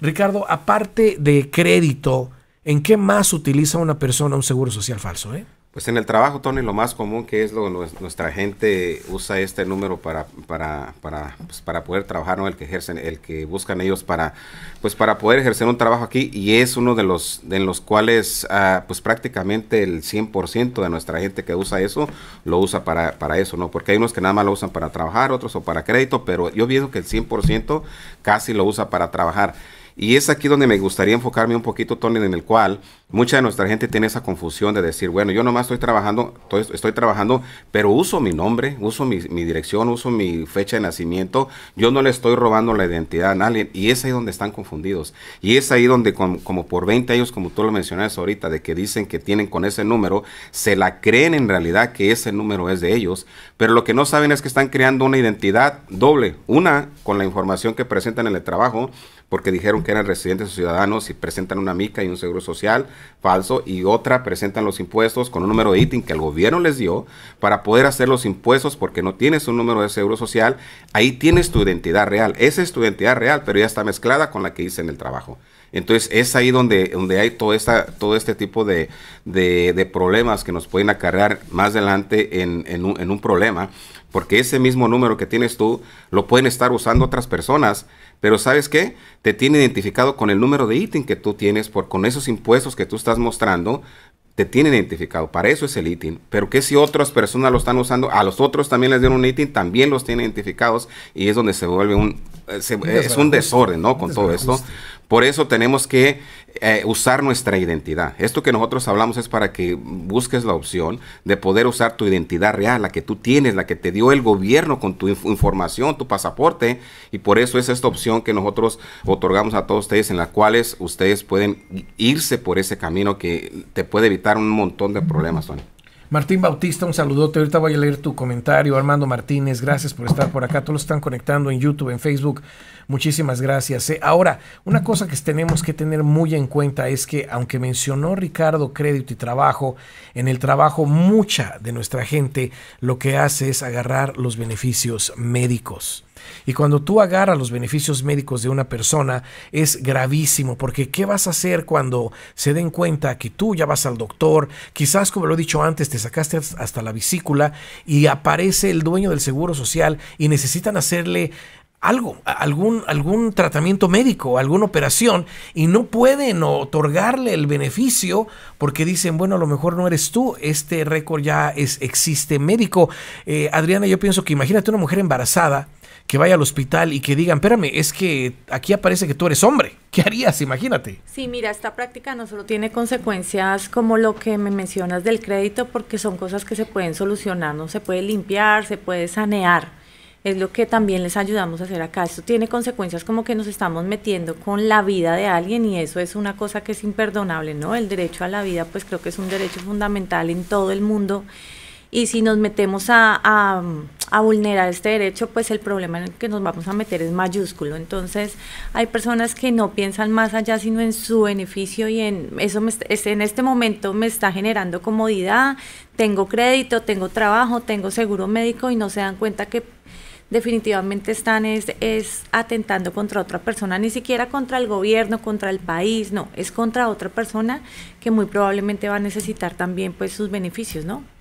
Ricardo, aparte de crédito, ¿en qué más utiliza una persona un seguro social falso? Eh? Pues en el trabajo, Tony, lo más común que es lo, nuestra gente usa este número para, para, pues para, poder trabajar, ¿no? El que ejercen, el que buscan ellos para, pues para poder ejercer un trabajo aquí y es uno de los, los cuales, ah, pues prácticamente el 100% de nuestra gente que usa eso, lo usa para, para eso, ¿no? Porque hay unos que nada más lo usan para trabajar, otros o para crédito, pero yo pienso que el 100% casi lo usa para trabajar. Y es aquí donde me gustaría enfocarme un poquito, Tony, en el cual mucha de nuestra gente tiene esa confusión de decir, bueno, yo nomás estoy trabajando, estoy, estoy trabajando, pero uso mi nombre, uso mi, dirección, uso mi fecha de nacimiento, yo no le estoy robando la identidad a nadie Y es ahí donde están confundidos. Y es ahí donde, como, por 20 años, como tú lo mencionaste ahorita, de que dicen que tienen con ese número, se la creen en realidad que ese número es de ellos, pero lo que no saben es que están creando una identidad doble. Una con la información que presentan en el trabajo, porque dijeron que eran residentes o ciudadanos y presentan una mica y un seguro social falso y otra presentan los impuestos con un número de ITIN que el gobierno les dio para poder hacer los impuestos porque no tienes un número de seguro social, ahí tienes tu identidad real. Esa es tu identidad real, pero ya está mezclada con la que hice en el trabajo. Entonces es ahí donde, donde hay todo, esta, todo este tipo de, problemas que nos pueden acarrear más adelante en, en un problema porque ese mismo número que tienes tú lo pueden estar usando otras personas, pero ¿sabes qué? Te tiene identificado con el número de ítem que tú tienes, por, con esos impuestos que tú estás mostrando, te tiene identificado, para eso es el ítem, pero que si otras personas lo están usando, a los otros también les dieron un ítem, también los tiene identificados y es donde se vuelve un es eh, un desorden, ¿no? Con todo esto. Por eso tenemos que eh, usar nuestra identidad. Esto que nosotros hablamos es para que busques la opción de poder usar tu identidad real, la que tú tienes, la que te dio el gobierno con tu información, tu pasaporte. Y por eso es esta opción que nosotros otorgamos a todos ustedes, en la cual ustedes pueden irse por ese camino que te puede evitar un montón de problemas, Tony. Martín Bautista, un saludote. Ahorita voy a leer tu comentario. Armando Martínez, gracias por estar por acá. Todos están conectando en YouTube, en Facebook. Muchísimas gracias. Eh. ahora, una cosa que tenemos que tener muy en cuenta es que, aunque mencionó Ricardo crédito y trabajo, en el trabajo mucha de nuestra gente lo que hace es agarrar los beneficios médicos. Y cuando tú agarras los beneficios médicos de una persona, es gravísimo, porque ¿qué vas a hacer cuando se den cuenta que tú ya vas al doctor? Quizás, como lo he dicho antes, te sacaste hasta la vesícula y aparece el dueño del seguro social y necesitan hacerle algo, algún, algún tratamiento médico, alguna operación, y no pueden otorgarle el beneficio porque dicen, bueno, a lo mejor no eres tú, este récord ya es, existe médico. Eh, Adriana, yo pienso que imagínate una mujer embarazada que vaya al hospital y que digan, espérame, es que aquí aparece que tú eres hombre. ¿Qué harías? Imagínate. Sí, mira, esta práctica no solo tiene consecuencias como lo que me mencionas del crédito, porque son cosas que se pueden solucionar, no se puede limpiar, se puede sanear. Es lo que también les ayudamos a hacer acá. Esto tiene consecuencias como que nos estamos metiendo con la vida de alguien y eso es una cosa que es imperdonable, ¿no? El derecho a la vida, pues creo que es un derecho fundamental en todo el mundo. Y si nos metemos a, a a vulnerar este derecho, pues el problema en el que nos vamos a meter es mayúsculo. Entonces, hay personas que no piensan más allá, sino en su beneficio y en eso me, en este momento me está generando comodidad, tengo crédito, tengo trabajo, tengo seguro médico y no se dan cuenta que definitivamente están es, es, atentando contra otra persona, ni siquiera contra el gobierno, contra el país, no, es contra otra persona que muy probablemente va a necesitar también pues sus beneficios, ¿no?